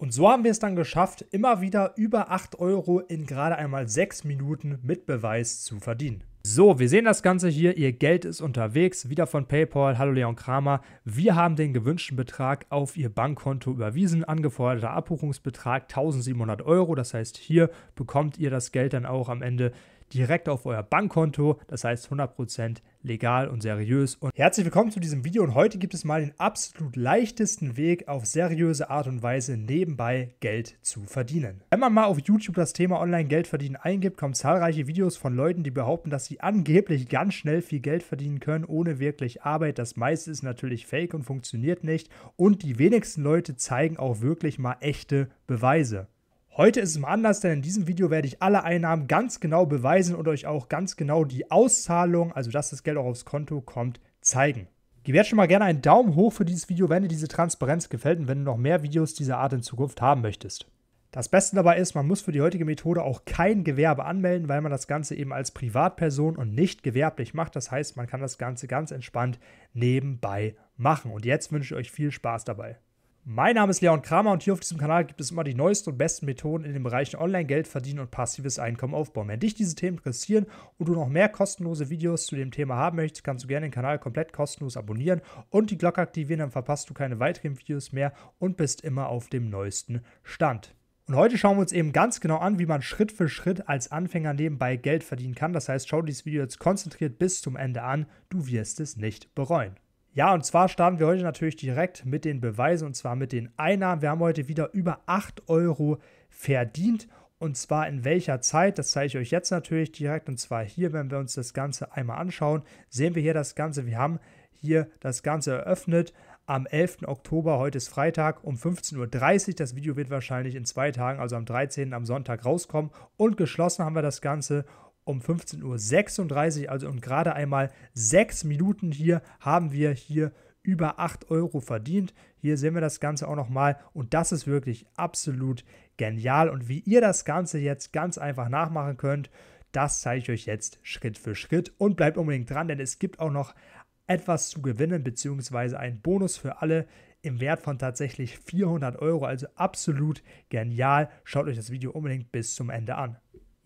Und so haben wir es dann geschafft, immer wieder über 8 Euro in gerade einmal 6 Minuten mit Beweis zu verdienen. So, wir sehen das Ganze hier. Ihr Geld ist unterwegs, wieder von PayPal. Hallo Leon Kramer. Wir haben den gewünschten Betrag auf Ihr Bankkonto überwiesen. Angeforderter Abbuchungsbetrag 1700 Euro. Das heißt, hier bekommt ihr das Geld dann auch am Ende direkt auf euer Bankkonto. Das heißt 100% legal und seriös. Und herzlich willkommen zu diesem Video. Und heute gibt es mal den absolut leichtesten Weg, auf seriöse Art und Weise nebenbei Geld zu verdienen. Wenn man mal auf YouTube das Thema Online-Geld verdienen eingibt, kommen zahlreiche Videos von Leuten, die behaupten, dass sie angeblich ganz schnell viel Geld verdienen können, ohne wirklich Arbeit. Das meiste ist natürlich fake und funktioniert nicht. Und die wenigsten Leute zeigen auch wirklich mal echte Beweise. Heute ist es mal anders, denn in diesem Video werde ich alle Einnahmen ganz genau beweisen und euch auch ganz genau die Auszahlung, also dass das Geld auch aufs Konto kommt, zeigen. Gebt jetzt schon mal gerne einen Daumen hoch für dieses Video, wenn dir diese Transparenz gefällt und wenn du noch mehr Videos dieser Art in Zukunft haben möchtest. Das Beste dabei ist, man muss für die heutige Methode auch kein Gewerbe anmelden, weil man das Ganze eben als Privatperson und nicht gewerblich macht. Das heißt, man kann das Ganze ganz entspannt nebenbei machen. Und jetzt wünsche ich euch viel Spaß dabei. Mein Name ist Leon Kramer und hier auf diesem Kanal gibt es immer die neuesten und besten Methoden in den Bereichen Online-Geld verdienen und passives Einkommen aufbauen. Wenn dich diese Themen interessieren und du noch mehr kostenlose Videos zu dem Thema haben möchtest, kannst du gerne den Kanal komplett kostenlos abonnieren und die Glocke aktivieren, dann verpasst du keine weiteren Videos mehr und bist immer auf dem neuesten Stand. Und heute schauen wir uns eben ganz genau an, wie man Schritt für Schritt als Anfänger nebenbei Geld verdienen kann. Das heißt, schau dir dieses Video jetzt konzentriert bis zum Ende an. Du wirst es nicht bereuen. Ja, und zwar starten wir heute natürlich direkt mit den Beweisen und zwar mit den Einnahmen. Wir haben heute wieder über 8 Euro verdient und zwar in welcher Zeit, das zeige ich euch jetzt natürlich direkt. Und zwar hier, wenn wir uns das Ganze einmal anschauen, sehen wir hier das Ganze. Wir haben hier das Ganze eröffnet am 11. Oktober, heute ist Freitag um 15.30 Uhr. Das Video wird wahrscheinlich in zwei Tagen, also am 13. am Sonntag rauskommen. Und geschlossen haben wir das Ganze um 15.36 Uhr. Also und gerade einmal sechs Minuten hier haben wir hier über 8 Euro verdient. Hier sehen wir das Ganze auch nochmal und das ist wirklich absolut genial. Und wie ihr das Ganze jetzt ganz einfach nachmachen könnt, das zeige ich euch jetzt Schritt für Schritt. Und bleibt unbedingt dran, denn es gibt auch noch etwas zu gewinnen, beziehungsweise einen Bonus für alle im Wert von tatsächlich 400 Euro. Also absolut genial. Schaut euch das Video unbedingt bis zum Ende an.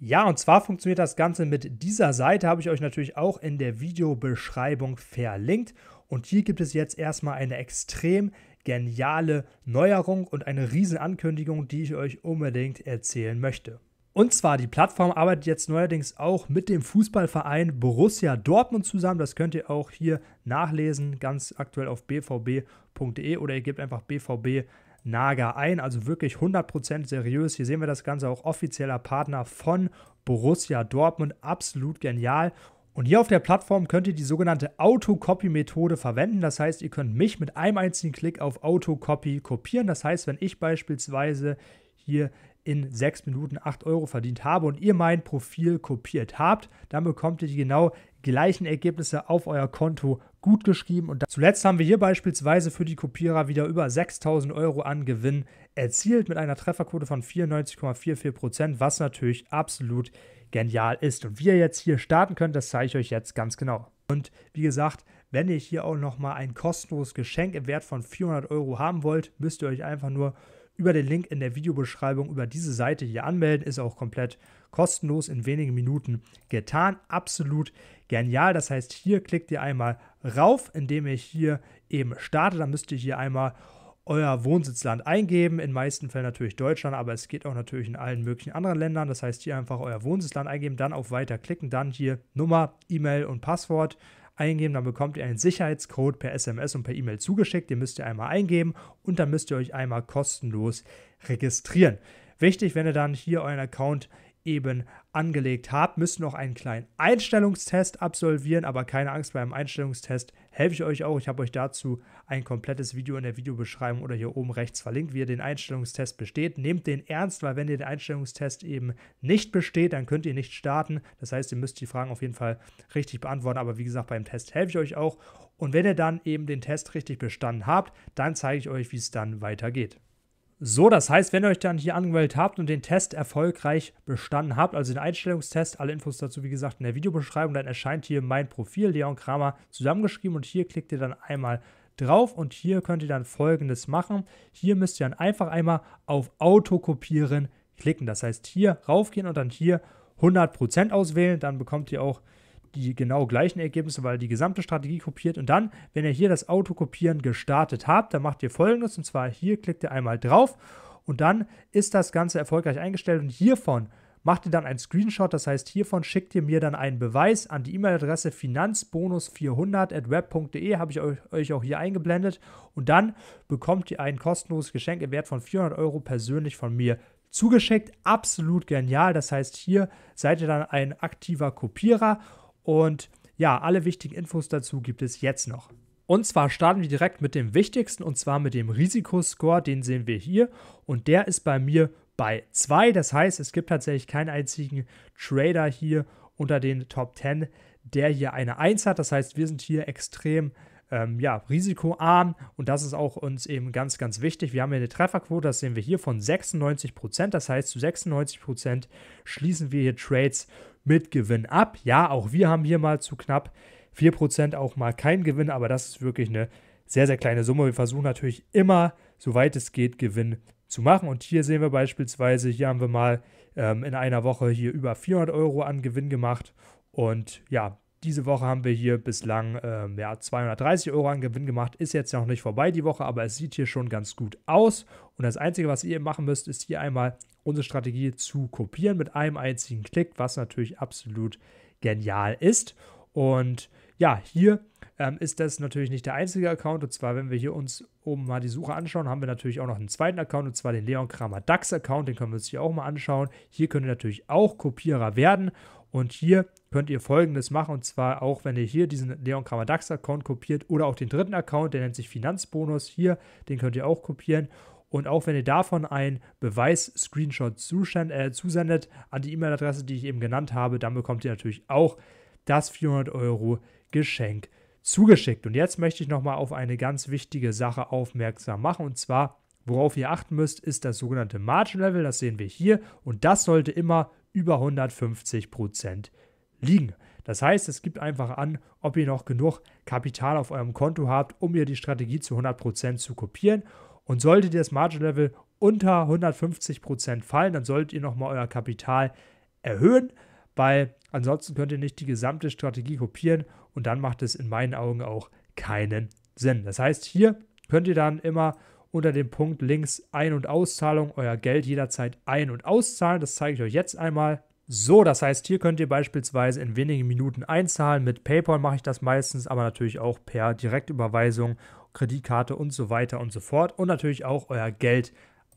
Ja, und zwar funktioniert das Ganze mit dieser Seite, habe ich euch natürlich auch in der Videobeschreibung verlinkt. Und hier gibt es jetzt erstmal eine extrem geniale Neuerung und eine Riesenankündigung, die ich euch unbedingt erzählen möchte. Und zwar, die Plattform arbeitet jetzt neuerdings auch mit dem Fußballverein Borussia Dortmund zusammen. Das könnt ihr auch hier nachlesen, ganz aktuell auf bvb.de oder ihr gebt einfach bvb Naga ein. Also wirklich 100% seriös. Hier sehen wir das Ganze auch offizieller Partner von Borussia Dortmund. Absolut genial. Und hier auf der Plattform könnt ihr die sogenannte Autocopy-Methode verwenden. Das heißt, ihr könnt mich mit einem einzigen Klick auf Autocopy kopieren. Das heißt, wenn ich beispielsweise hier in sechs Minuten acht Euro verdient habe und ihr mein Profil kopiert habt, dann bekommt ihr die genau gleichen Ergebnisse auf euer Konto gut geschrieben. Und zuletzt haben wir hier beispielsweise für die Kopierer wieder über 6000 Euro an Gewinn erzielt mit einer Trefferquote von 94,44 Prozent, was natürlich absolut genial ist. Und wie ihr jetzt hier starten könnt, das zeige ich euch jetzt ganz genau. Und wie gesagt, wenn ihr hier auch nochmal ein kostenloses Geschenk im Wert von 400 Euro haben wollt, müsst ihr euch einfach nur über den Link in der Videobeschreibung über diese Seite hier anmelden. Ist auch komplett kostenlos in wenigen Minuten getan. Absolut genial. Das heißt, hier klickt ihr einmal rauf, indem ihr hier eben startet. Dann müsst ihr hier einmal euer Wohnsitzland eingeben. In meisten Fällen natürlich Deutschland, aber es geht auch natürlich in allen möglichen anderen Ländern. Das heißt, hier einfach euer Wohnsitzland eingeben, dann auf Weiter klicken, dann hier Nummer, E-Mail und Passwort eingeben, dann bekommt ihr einen Sicherheitscode per SMS und per E-Mail zugeschickt. Den müsst ihr einmal eingeben und dann müsst ihr euch einmal kostenlos registrieren. Wichtig, wenn ihr dann hier euren Account eben angelegt habt, müsst noch einen kleinen Einstellungstest absolvieren, aber keine Angst, beim Einstellungstest helfe ich euch auch. Ich habe euch dazu ein komplettes Video in der Videobeschreibung oder hier oben rechts verlinkt, wie ihr den Einstellungstest besteht. Nehmt den ernst, weil wenn ihr den Einstellungstest eben nicht besteht, dann könnt ihr nicht starten. Das heißt, ihr müsst die Fragen auf jeden Fall richtig beantworten, aber wie gesagt, beim Test helfe ich euch auch. Und wenn ihr dann eben den Test richtig bestanden habt, dann zeige ich euch, wie es dann weitergeht. So, das heißt, wenn ihr euch dann hier angemeldet habt und den Test erfolgreich bestanden habt, also den Einstellungstest, alle Infos dazu, wie gesagt, in der Videobeschreibung, dann erscheint hier mein Profil, Leon Kramer, zusammengeschrieben und hier klickt ihr dann einmal drauf und hier könnt ihr dann folgendes machen. Hier müsst ihr dann einfach einmal auf Autokopieren klicken. Das heißt, hier raufgehen und dann hier 100% auswählen, dann bekommt ihr auch die genau gleichen Ergebnisse, weil die gesamte Strategie kopiert. Und dann, wenn ihr hier das Autokopieren gestartet habt, dann macht ihr folgendes. Und zwar hier klickt ihr einmal drauf und dann ist das Ganze erfolgreich eingestellt. Und hiervon macht ihr dann einen Screenshot. Das heißt, hiervon schickt ihr mir dann einen Beweis an die E-Mail-Adresse finanzbonus400.web.de. Habe ich euch auch hier eingeblendet. Und dann bekommt ihr ein kostenloses Geschenk im Wert von 400 Euro persönlich von mir zugeschickt. Absolut genial. Das heißt, hier seid ihr dann ein aktiver Kopierer und ja, alle wichtigen Infos dazu gibt es jetzt noch. Und zwar starten wir direkt mit dem wichtigsten und zwar mit dem Risikoscore, den sehen wir hier und der ist bei mir bei 2. Das heißt, es gibt tatsächlich keinen einzigen Trader hier unter den Top 10, der hier eine 1 hat. Das heißt, wir sind hier extrem ähm, ja, risikoarm und das ist auch uns eben ganz, ganz wichtig. Wir haben hier eine Trefferquote, das sehen wir hier von 96%. Prozent. Das heißt, zu 96% Prozent schließen wir hier Trades mit Gewinn ab. Ja, auch wir haben hier mal zu knapp 4% Prozent auch mal keinen Gewinn, aber das ist wirklich eine sehr, sehr kleine Summe. Wir versuchen natürlich immer, soweit es geht, Gewinn zu machen. Und hier sehen wir beispielsweise, hier haben wir mal ähm, in einer Woche hier über 400 Euro an Gewinn gemacht. Und ja, diese Woche haben wir hier bislang äh, ja, 230 Euro an Gewinn gemacht. Ist jetzt noch nicht vorbei die Woche, aber es sieht hier schon ganz gut aus. Und das Einzige, was ihr machen müsst, ist hier einmal unsere Strategie zu kopieren mit einem einzigen Klick, was natürlich absolut genial ist. Und ja, hier ähm, ist das natürlich nicht der einzige Account. Und zwar, wenn wir hier uns oben mal die Suche anschauen, haben wir natürlich auch noch einen zweiten Account, und zwar den Leon Kramer DAX Account. Den können wir uns hier auch mal anschauen. Hier können natürlich auch Kopierer werden. Und hier könnt ihr folgendes machen. Und zwar auch, wenn ihr hier diesen Leon kramer dax account kopiert oder auch den dritten Account, der nennt sich Finanzbonus. Hier, den könnt ihr auch kopieren. Und auch wenn ihr davon einen Beweis-Screenshot äh, zusendet an die E-Mail-Adresse, die ich eben genannt habe, dann bekommt ihr natürlich auch das 400 Euro Geschenk zugeschickt. Und jetzt möchte ich nochmal auf eine ganz wichtige Sache aufmerksam machen. Und zwar, worauf ihr achten müsst, ist das sogenannte Margin Level. Das sehen wir hier. Und das sollte immer über 150 Prozent liegen. Das heißt, es gibt einfach an, ob ihr noch genug Kapital auf eurem Konto habt, um ihr die Strategie zu 100% zu kopieren. Und solltet ihr das Margin Level unter 150% fallen, dann solltet ihr nochmal euer Kapital erhöhen, weil ansonsten könnt ihr nicht die gesamte Strategie kopieren und dann macht es in meinen Augen auch keinen Sinn. Das heißt, hier könnt ihr dann immer unter dem Punkt links Ein- und Auszahlung euer Geld jederzeit ein- und auszahlen. Das zeige ich euch jetzt einmal. So, das heißt, hier könnt ihr beispielsweise in wenigen Minuten einzahlen. Mit PayPal mache ich das meistens, aber natürlich auch per Direktüberweisung, Kreditkarte und so weiter und so fort. Und natürlich auch euer Geld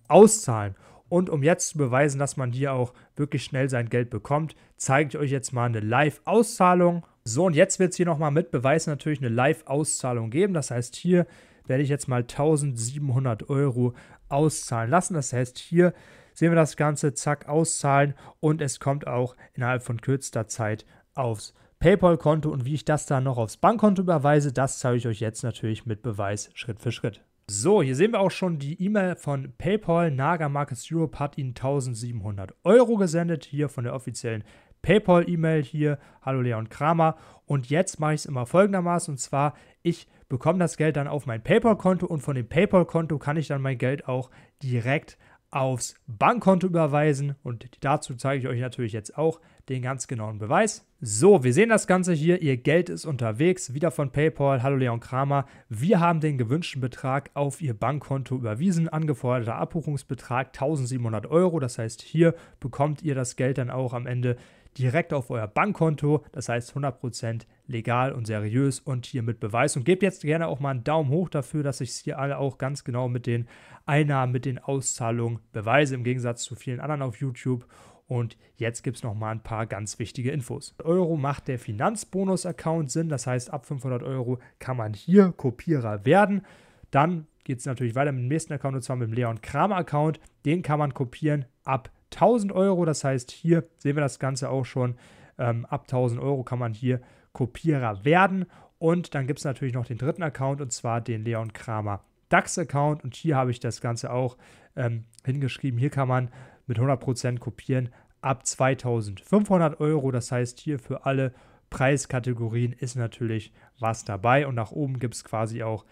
auszahlen. Und um jetzt zu beweisen, dass man hier auch wirklich schnell sein Geld bekommt, zeige ich euch jetzt mal eine Live-Auszahlung. So, und jetzt wird es hier nochmal mit Beweis natürlich eine Live-Auszahlung geben. Das heißt, hier werde ich jetzt mal 1700 Euro auszahlen lassen. Das heißt, hier sehen wir das Ganze, zack, auszahlen und es kommt auch innerhalb von kürzester Zeit aufs PayPal-Konto und wie ich das dann noch aufs Bankkonto überweise, das zeige ich euch jetzt natürlich mit Beweis Schritt für Schritt. So, hier sehen wir auch schon die E-Mail von PayPal. Naga Markets Europe hat Ihnen 1700 Euro gesendet, hier von der offiziellen PayPal-E-Mail hier. Hallo Leon Kramer. Und jetzt mache ich es immer folgendermaßen. Und zwar, ich bekomme das Geld dann auf mein PayPal-Konto und von dem PayPal-Konto kann ich dann mein Geld auch direkt aufs Bankkonto überweisen und dazu zeige ich euch natürlich jetzt auch den ganz genauen Beweis. So, wir sehen das Ganze hier, ihr Geld ist unterwegs, wieder von PayPal, hallo Leon Kramer. Wir haben den gewünschten Betrag auf ihr Bankkonto überwiesen, angeforderter Abbuchungsbetrag 1700 Euro, das heißt hier bekommt ihr das Geld dann auch am Ende direkt auf euer Bankkonto. Das heißt 100% legal und seriös und hier mit Beweis. Und gebt jetzt gerne auch mal einen Daumen hoch dafür, dass ich es hier alle auch ganz genau mit den Einnahmen, mit den Auszahlungen beweise, im Gegensatz zu vielen anderen auf YouTube. Und jetzt gibt es noch mal ein paar ganz wichtige Infos. Euro macht der Finanzbonus-Account Sinn, das heißt ab 500 Euro kann man hier Kopierer werden. Dann geht es natürlich weiter mit dem nächsten Account und zwar mit dem Leon Kramer-Account. Den kann man kopieren ab 1000 Euro. Das heißt, hier sehen wir das Ganze auch schon. Ähm, ab 1000 Euro kann man hier Kopierer werden. Und dann gibt es natürlich noch den dritten Account und zwar den Leon Kramer DAX-Account. Und hier habe ich das Ganze auch ähm, hingeschrieben. Hier kann man mit 100% kopieren ab 2500 Euro. Das heißt, hier für alle Preiskategorien ist natürlich was dabei. Und nach oben gibt es quasi auch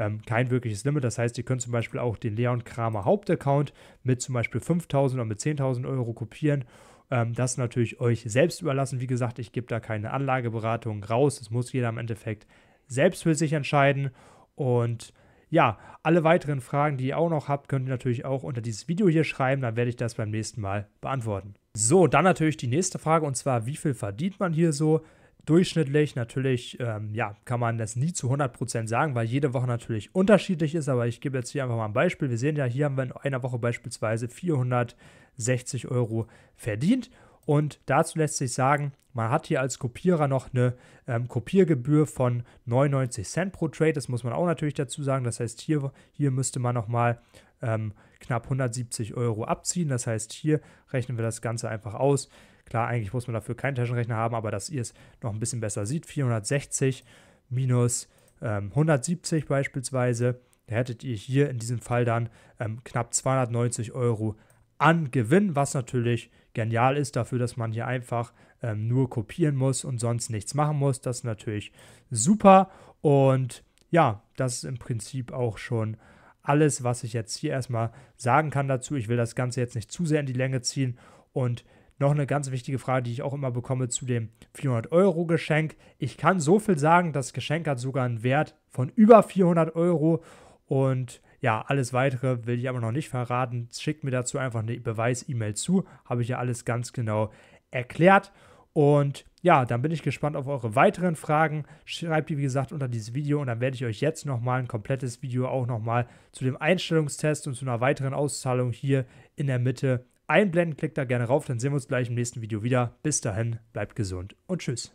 ähm, kein wirkliches Limit. Das heißt, ihr könnt zum Beispiel auch den Leon Kramer Hauptaccount mit zum Beispiel 5.000 oder mit 10.000 Euro kopieren ähm, das natürlich euch selbst überlassen. Wie gesagt, ich gebe da keine Anlageberatung raus. Das muss jeder im Endeffekt selbst für sich entscheiden. Und ja, alle weiteren Fragen, die ihr auch noch habt, könnt ihr natürlich auch unter dieses Video hier schreiben. Dann werde ich das beim nächsten Mal beantworten. So, dann natürlich die nächste Frage und zwar, wie viel verdient man hier so? durchschnittlich. Natürlich ähm, ja, kann man das nie zu 100% sagen, weil jede Woche natürlich unterschiedlich ist. Aber ich gebe jetzt hier einfach mal ein Beispiel. Wir sehen ja, hier haben wir in einer Woche beispielsweise 460 Euro verdient. Und dazu lässt sich sagen, man hat hier als Kopierer noch eine ähm, Kopiergebühr von 99 Cent pro Trade. Das muss man auch natürlich dazu sagen. Das heißt, hier, hier müsste man nochmal ähm, knapp 170 Euro abziehen. Das heißt, hier rechnen wir das Ganze einfach aus. Klar, eigentlich muss man dafür keinen Taschenrechner haben, aber dass ihr es noch ein bisschen besser sieht, 460 minus ähm, 170 beispielsweise, da hättet ihr hier in diesem Fall dann ähm, knapp 290 Euro an Gewinn, was natürlich genial ist dafür, dass man hier einfach ähm, nur kopieren muss und sonst nichts machen muss. Das ist natürlich super und ja, das ist im Prinzip auch schon alles, was ich jetzt hier erstmal sagen kann dazu. Ich will das Ganze jetzt nicht zu sehr in die Länge ziehen und noch eine ganz wichtige Frage, die ich auch immer bekomme zu dem 400-Euro-Geschenk. Ich kann so viel sagen, das Geschenk hat sogar einen Wert von über 400 Euro und ja, alles weitere will ich aber noch nicht verraten. Schickt mir dazu einfach eine Beweis-E-Mail zu. Habe ich ja alles ganz genau erklärt. Und ja, dann bin ich gespannt auf eure weiteren Fragen. Schreibt die, wie gesagt, unter dieses Video und dann werde ich euch jetzt nochmal ein komplettes Video auch nochmal zu dem Einstellungstest und zu einer weiteren Auszahlung hier in der Mitte einblenden. Klickt da gerne rauf, dann sehen wir uns gleich im nächsten Video wieder. Bis dahin, bleibt gesund und tschüss.